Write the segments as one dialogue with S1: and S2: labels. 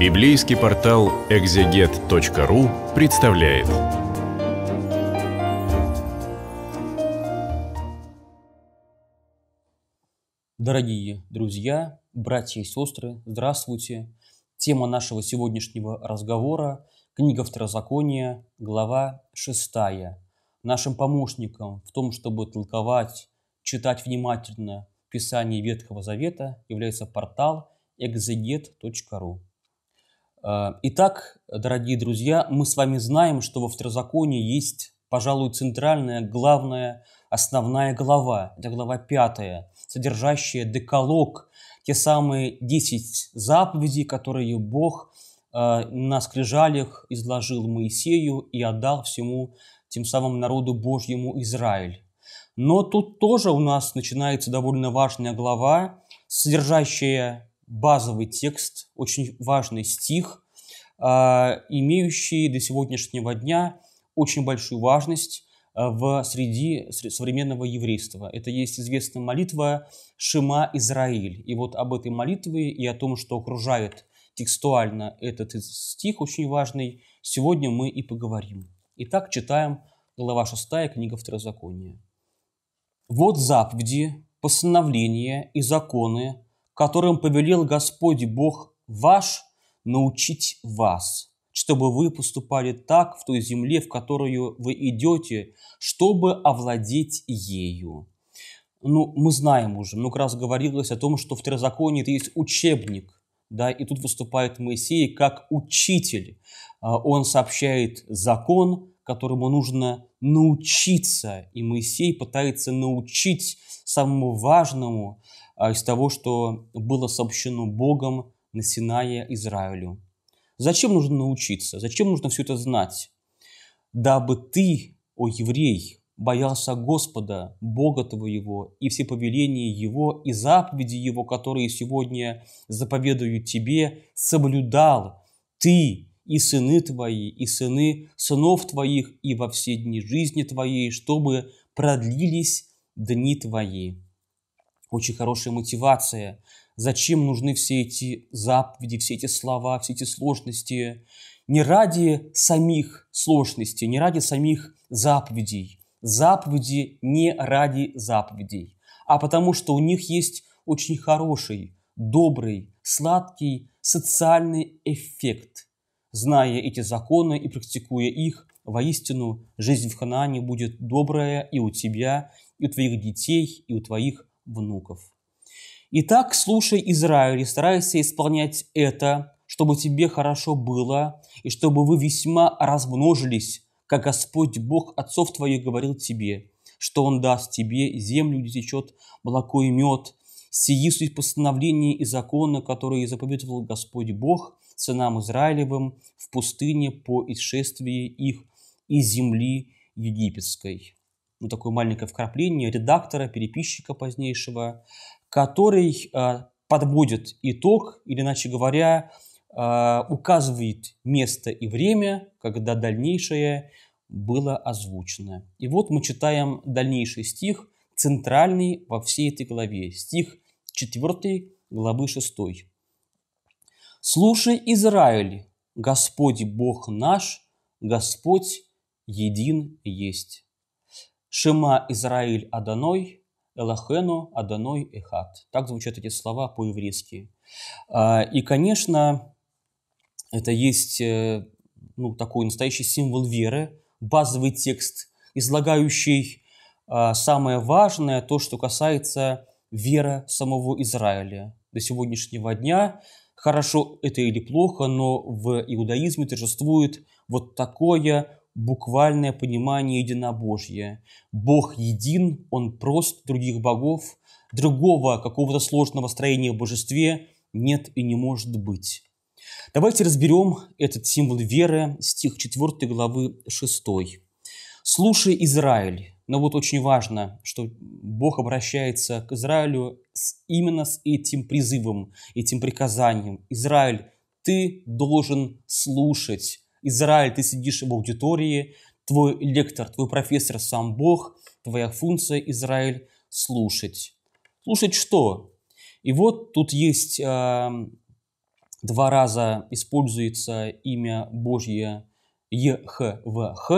S1: Библейский портал экзегет.ру представляет. Дорогие друзья, братья и сестры, здравствуйте. Тема нашего сегодняшнего разговора – книга Второзакония, глава 6. Нашим помощником в том, чтобы толковать, читать внимательно Писание Ветхого Завета, является портал экзегет.ру. Э, итак, дорогие друзья, мы с вами знаем, что во второзаконии есть, пожалуй, центральная, главная, основная глава. Это глава пятая, содержащая деколог, те самые десять заповедей, которые Бог э, на скрижалях изложил Моисею и отдал всему тем самым народу Божьему Израиль. Но тут тоже у нас начинается довольно важная глава, содержащая базовый текст, очень важный стих, а, имеющий до сегодняшнего дня очень большую важность а, в среди современного еврейства. Это есть известная молитва Шима Израиль». И вот об этой молитве и о том, что окружает текстуально этот стих очень важный, сегодня мы и поговорим. Итак, читаем глава 6, книга Второзакония. «Вот заповеди, постановления и законы, которым повелел Господь Бог ваш научить вас, чтобы вы поступали так в той земле, в которую вы идете, чтобы овладеть ею. Ну, мы знаем уже, много раз говорилось о том, что в Второзаконии это есть учебник, да, и тут выступает Моисей как учитель. А, он сообщает закон, которому нужно научиться, и Моисей пытается научить самому важному, а, из того, что было сообщено Богом на Синае Израилю. Зачем нужно научиться? Зачем нужно все это знать? Дабы ты, о еврей, боялся Господа, Бога твоего, и все повеления Его, и заповеди Его, которые сегодня заповедую тебе, соблюдал ты и сыны твои, и сыны сынов твоих, и во все дни жизни твоей, чтобы продлились дни твои. Очень хорошая мотивация. Зачем нужны все эти заповеди, все эти слова, все эти сложности? Не ради самих сложностей, не ради самих заповедей. Заповеди не ради заповедей, а потому что у них есть очень хороший, добрый, сладкий социальный эффект. Зная эти законы и практикуя их, воистину жизнь в Ханаане будет добрая и у тебя, и у твоих детей, и у твоих внуков. Итак, слушай, Израиль, и старайся исполнять это, чтобы тебе хорошо было, и чтобы вы весьма размножились, как Господь Бог отцов твоих говорил тебе, что Он даст тебе землю, где течет молоко и мед, сии суть постановления и закона, которые заповедовал Господь Бог сынам Израилевым в пустыне по исшествии их из земли египетской» ну, такое маленькое вкрапление редактора, переписчика позднейшего, который э, подводит итог, или, иначе говоря, э, указывает место и время, когда дальнейшее было озвучено. И вот мы читаем дальнейший стих, центральный во всей этой главе, стих 4 главы 6. «Слушай, Израиль, Господь Бог наш, Господь един есть». Шима Израиль Аданой, Элохену Аданой Эхат. Так звучат эти слова по-еврейски. А, и, конечно, это есть э, ну, такой настоящий символ веры, базовый текст, излагающий а, самое важное, то, что касается веры самого Израиля. До сегодняшнего дня, хорошо это или плохо, но в иудаизме торжествует вот такое буквальное понимание единобожья. Бог един, он прост, других богов, другого какого-то сложного строения в божестве нет и не может быть. Давайте разберем этот символ веры, стих 4 главы 6. «Слушай, Израиль». Но вот очень важно, что Бог обращается к Израилю именно с этим призывом, этим приказанием. «Израиль, ты должен слушать Израиль, ты сидишь в аудитории, твой лектор, твой профессор сам Бог, твоя функция, Израиль, слушать. Слушать что? И вот тут есть э, два раза используется имя Божье ЕХВХ,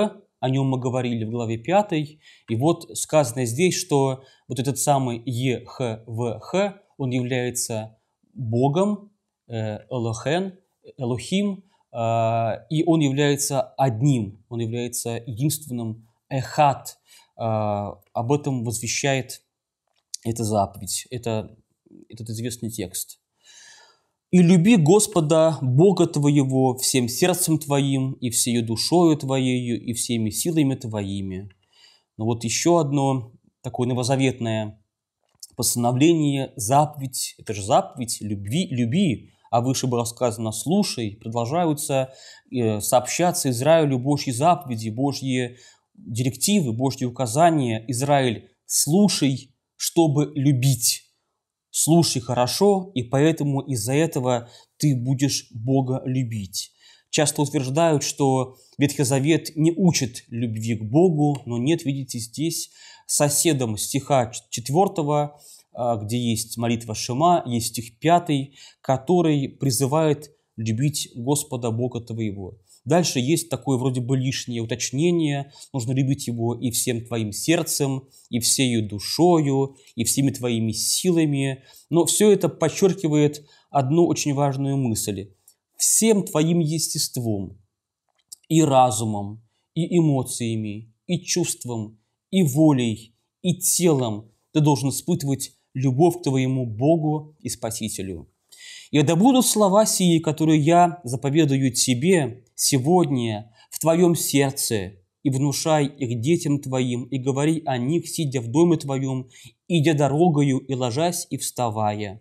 S1: о нем мы говорили в главе 5. И вот сказано здесь, что вот этот самый ЕХВХ, он является Богом, э, Элохен, Элохим, а, и он является одним, он является единственным эхат. А, об этом возвещает эта заповедь, это, этот известный текст. «И люби Господа, Бога твоего, всем сердцем твоим, и всею душою твоею, и всеми силами твоими». Но ну вот еще одно такое новозаветное постановление, заповедь, это же заповедь, любви, люби а выше было сказано «слушай», продолжаются э, сообщаться Израилю Божьи заповеди, Божьи директивы, Божьи указания. Израиль, слушай, чтобы любить. Слушай хорошо, и поэтому из-за этого ты будешь Бога любить. Часто утверждают, что Ветхий Завет не учит любви к Богу, но нет, видите, здесь соседом стиха 4 а, где есть молитва Шима, есть стих 5, который призывает любить Господа Бога твоего. Дальше есть такое вроде бы лишнее уточнение, нужно любить его и всем твоим сердцем, и всею душою, и всеми твоими силами. Но все это подчеркивает одну очень важную мысль. Всем твоим естеством, и разумом, и эмоциями, и чувством, и волей, и телом ты должен испытывать любовь к твоему Богу и Спасителю. И да будут слова сии, которые я заповедую тебе сегодня в твоем сердце, и внушай их детям твоим, и говори о них, сидя в доме твоем, идя дорогою, и ложась, и вставая».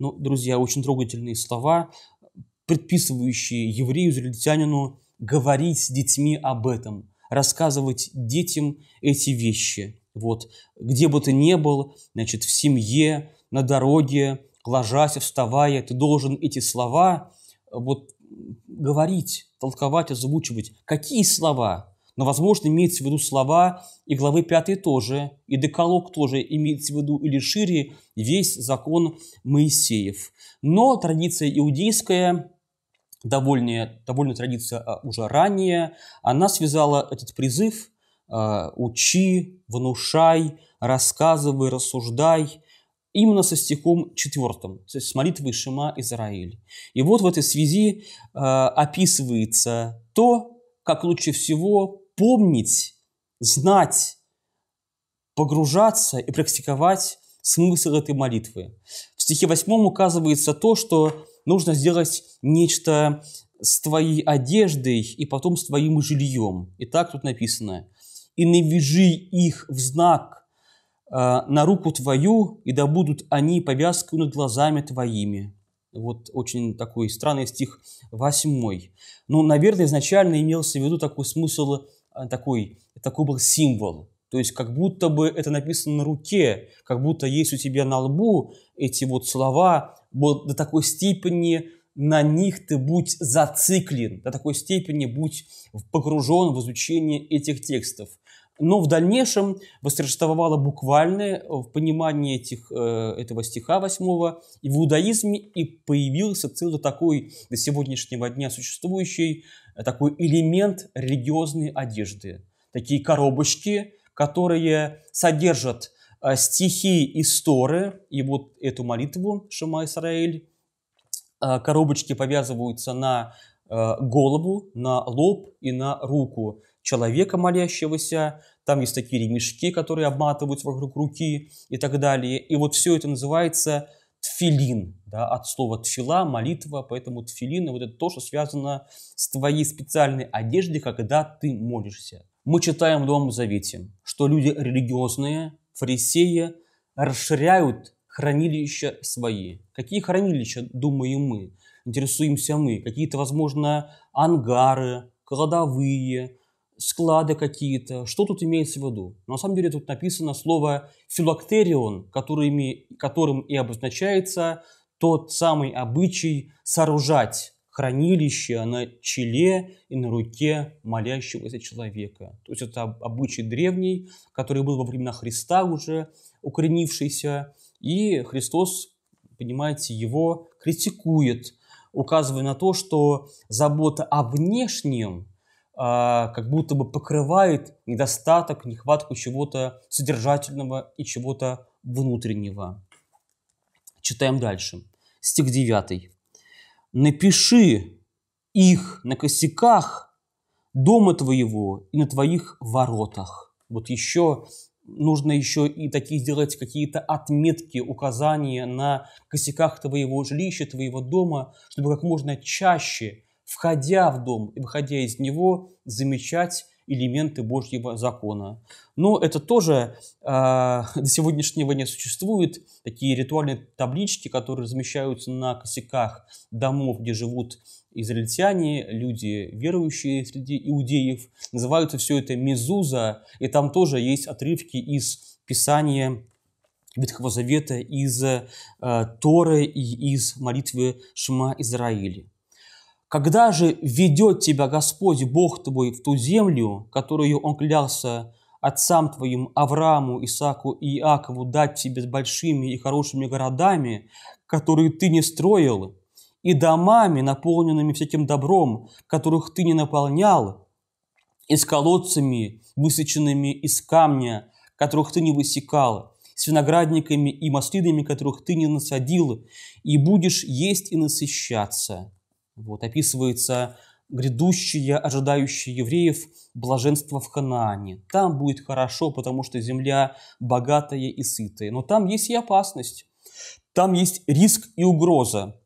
S1: Ну, друзья, очень трогательные слова, предписывающие еврею, израильтянину говорить с детьми об этом, рассказывать детям эти вещи. Вот, где бы ты ни был, значит, в семье, на дороге, ложась, вставая, ты должен эти слова э, вот говорить, толковать, озвучивать. Какие слова? Но, возможно, имеется в виду слова и главы 5 тоже, и декалог тоже имеется в виду, или шире весь закон Моисеев. Но традиция иудейская, довольная, довольно традиция а, уже ранее, она связала этот призыв Э, учи, внушай, рассказывай, рассуждай, именно со стихом 4, то есть с молитвой Шима Израиль. И вот в этой связи э, описывается то, как лучше всего помнить, знать, погружаться и практиковать смысл этой молитвы. В стихе 8 указывается то, что нужно сделать нечто с твоей одеждой и потом с твоим жильем. И так тут написано – и не их в знак э, на руку твою, и да будут они повязку над глазами твоими». Вот очень такой странный стих 8. Ну, наверное, изначально имелся в виду такой смысл, э, такой, такой был символ. То есть как будто бы это написано на руке, как будто есть у тебя на лбу эти вот слова, вот до такой степени на них ты будь зациклен, до такой степени будь погружен в изучение этих текстов но в дальнейшем восторжествовало буквальное э, в понимании этих, э, этого стиха восьмого и в иудаизме и появился целый такой до сегодняшнего дня существующий э, такой элемент религиозной одежды. Такие коробочки, которые содержат стихи из Торы и вот эту молитву Шама Исраэль. Коробочки повязываются на голову, на лоб и на руку человека молящегося, там есть такие ремешки, которые обматывают вокруг руки и так далее. И вот все это называется тфилин, да, от слова тфила, молитва, поэтому тфилин, вот это то, что связано с твоей специальной одеждой, когда ты молишься. Мы читаем в Новом Завете, что люди религиозные, фарисеи, расширяют хранилища свои. Какие хранилища, думаем мы, интересуемся мы? Какие-то, возможно, ангары, кладовые, склады какие-то. Что тут имеется в виду? Но на самом деле тут написано слово «филактерион», которыми, которым и обозначается тот самый обычай сооружать хранилище на челе и на руке молящегося человека. То есть это обычай древний, который был во времена Христа уже укоренившийся, и Христос, понимаете, его критикует, указывая на то, что забота о внешнем а, как будто бы покрывает недостаток, нехватку чего-то содержательного и чего-то внутреннего. Читаем дальше. Стих 9. «Напиши их на косяках дома твоего и на твоих воротах». Вот еще нужно еще и такие сделать какие-то отметки, указания на косяках твоего жилища, твоего дома, чтобы как можно чаще входя в дом и выходя из него, замечать элементы Божьего закона. Но это тоже э, до сегодняшнего дня существует такие ритуальные таблички, которые размещаются на косяках домов, где живут израильтяне, люди верующие среди иудеев. Называются все это мезуза, и там тоже есть отрывки из Писания Ветхого Завета, из э, Торы и из молитвы Шма Израиля. Когда же ведет тебя Господь Бог твой в ту землю, которую Он клялся отцам твоим Аврааму, Исаку и Иакову дать тебе с большими и хорошими городами, которые ты не строил, и домами, наполненными всяким добром, которых ты не наполнял, и с колодцами, высеченными из камня, которых ты не высекал, с виноградниками и маслинами, которых ты не насадил, и будешь есть и насыщаться» Вот, описывается грядущее, ожидающее евреев блаженство в Ханаане. Там будет хорошо, потому что земля богатая и сытая. Но там есть и опасность. Там есть риск и угроза.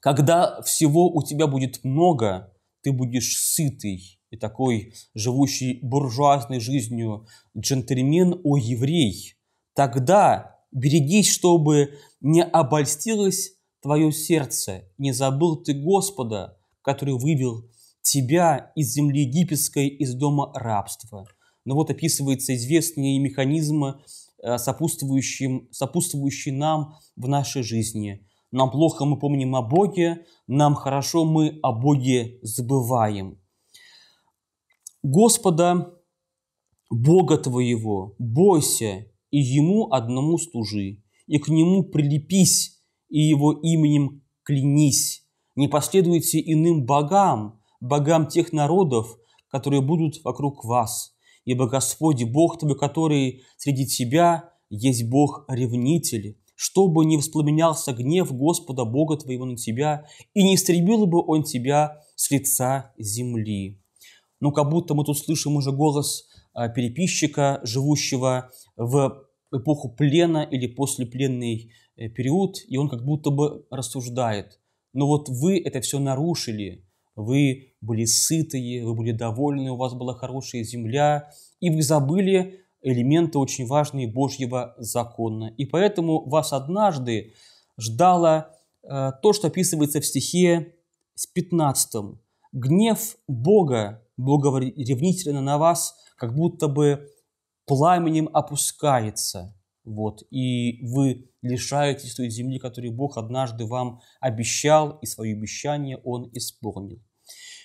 S1: Когда всего у тебя будет много, ты будешь сытый и такой живущий буржуазной жизнью джентльмен, о еврей. Тогда берегись, чтобы не обольстилось твое сердце, не забыл ты Господа, который вывел тебя из земли египетской, из дома рабства. Но ну вот описываются известные механизмы, э, сопутствующие, сопутствующие нам в нашей жизни. Нам плохо мы помним о Боге, нам хорошо мы о Боге забываем. Господа, Бога твоего, бойся, и Ему одному служи, и к Нему прилепись, и его именем клянись, не последуйте иным богам, богам тех народов, которые будут вокруг вас, ибо Господь Бог твой, который среди тебя есть Бог ревнитель, чтобы не вспламенялся гнев Господа Бога твоего на тебя, и не истребил бы он тебя с лица земли». Ну, как будто мы тут слышим уже голос а, переписчика, живущего в эпоху плена или послепленной Э, период, и он как будто бы рассуждает. Но вот вы это все нарушили, вы были сытые, вы были довольны, у вас была хорошая земля, и вы забыли элементы очень важные Божьего закона. И поэтому вас однажды ждало э, то, что описывается в стихе с 15. «Гнев Бога, Бога ревнительно на вас, как будто бы пламенем опускается». Вот. И вы лишаетесь той земли, которую Бог однажды вам обещал, и свое обещание Он исполнил.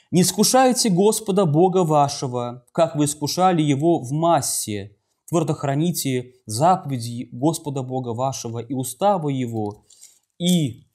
S1: «Не искушайте Господа Бога вашего, как вы искушали Его в массе. Твердо храните заповеди Господа Бога вашего и уставы Его, и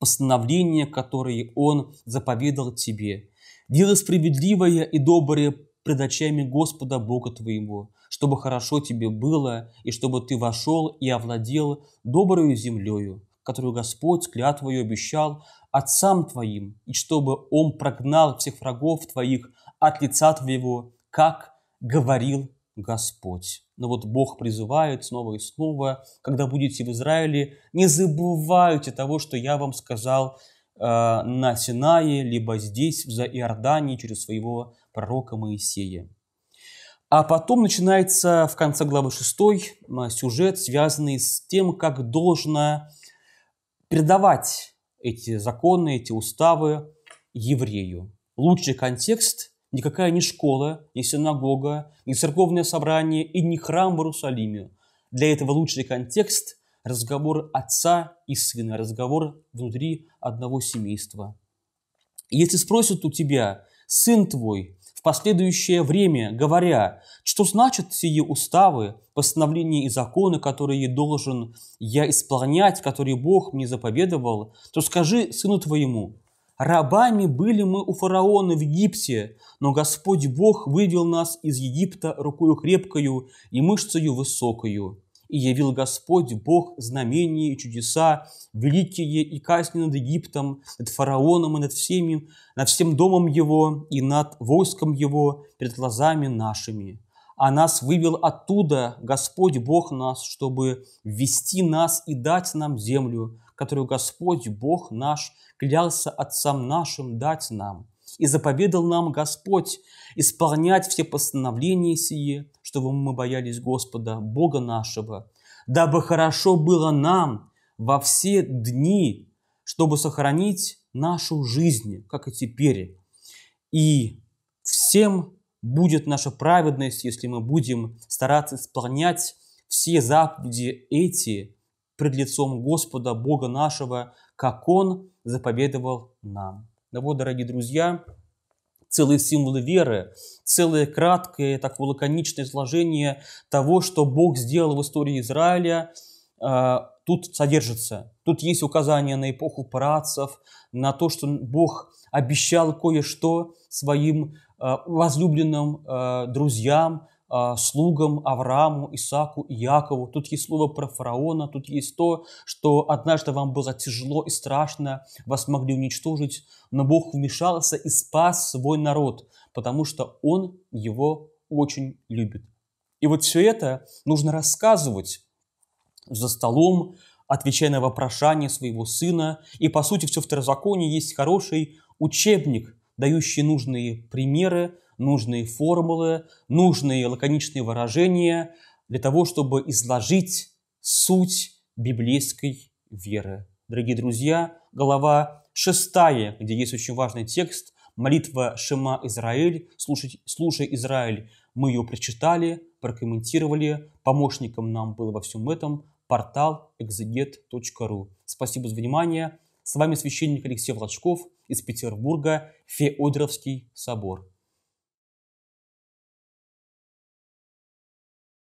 S1: постановления, которые Он заповедал тебе. Делай справедливое и доброе пред очами Господа Бога твоего, чтобы хорошо тебе было, и чтобы ты вошел и овладел добрую землею, которую Господь клятвою обещал отцам твоим, и чтобы Он прогнал всех врагов твоих от лица твоего, как говорил Господь. Но вот Бог призывает снова и снова, когда будете в Израиле, не забывайте того, что я вам сказал Э, на Синае, либо здесь, в Иордании, через своего пророка Моисея. А потом начинается в конце главы 6 э, сюжет, связанный с тем, как должно передавать эти законы, эти уставы еврею. Лучший контекст – никакая не школа, не синагога, не церковное собрание и не храм в Иерусалиме. Для этого лучший контекст разговор отца и сына, разговор внутри одного семейства. если спросят у тебя, сын твой, в последующее время, говоря, что значат сие уставы, постановления и законы, которые должен я исполнять, которые Бог мне заповедовал, то скажи сыну твоему, рабами были мы у фараона в Египте, но Господь Бог вывел нас из Египта рукою крепкою и мышцею высокою и явил Господь Бог знамения и чудеса, великие и казни над Египтом, над фараоном и над всеми, над всем домом его и над войском его перед глазами нашими. А нас вывел оттуда Господь Бог нас, чтобы ввести нас и дать нам землю, которую Господь Бог наш клялся отцам нашим дать нам. И заповедал нам Господь исполнять все постановления сие, чтобы мы боялись Господа, Бога нашего, дабы хорошо было нам во все дни, чтобы сохранить нашу жизнь, как и теперь. И всем будет наша праведность, если мы будем стараться исполнять все заповеди эти пред лицом Господа, Бога нашего, как Он заповедовал нам. Ну вот, дорогие друзья, целые символы веры, целое краткое, такое лаконичное изложение того, что Бог сделал в истории Израиля, а, тут содержится. Тут есть указания на эпоху працев, на то, что Бог обещал кое-что своим а, возлюбленным а, друзьям, а, слугам Аврааму, Исаку и Якову. Тут есть слово про фараона, тут есть то, что однажды вам было тяжело и страшно, вас могли уничтожить, но Бог вмешался и спас свой народ, потому что Он его очень любит. И вот все это нужно рассказывать за столом, отвечая на вопрошание своего сына. И, по сути, все в второзаконие есть хороший учебник, дающий нужные примеры, нужные формулы, нужные лаконичные выражения для того, чтобы изложить суть библейской веры. Дорогие друзья, глава 6, где есть очень важный текст, молитва Шима Израиль, слушай, слушай Израиль, мы ее прочитали, прокомментировали, помощником нам было во всем этом портал exeget.ru. Спасибо за внимание. С вами священник Алексей Влачков из Петербурга, Феодоровский собор.